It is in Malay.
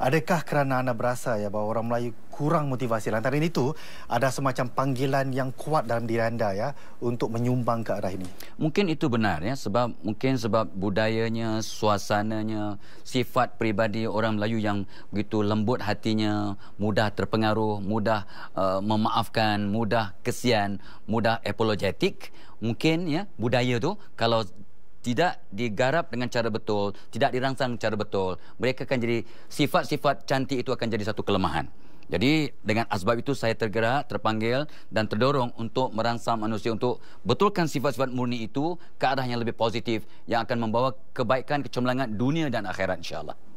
Adakah kerana anda berasa ya bahawa orang Melayu kurang motivasi? Lantaran itu, ada semacam panggilan yang kuat dalam diri anda ya untuk menyumbang ke arah ini. Mungkin itu benar ya sebab mungkin sebab budayanya, suasananya, sifat peribadi orang Melayu yang begitu lembut hatinya, mudah terpengaruh, mudah uh, memaafkan, mudah kesian, mudah apologetik. Mungkin ya budaya tu kalau tidak digarap dengan cara betul, tidak dirangsang cara betul, mereka akan jadi sifat-sifat cantik itu akan jadi satu kelemahan. Jadi dengan asbab itu saya tergerak, terpanggil dan terdorong untuk merangsang manusia untuk betulkan sifat-sifat murni itu ke arah yang lebih positif yang akan membawa kebaikan, kecemerlangan dunia dan akhirat insya-Allah.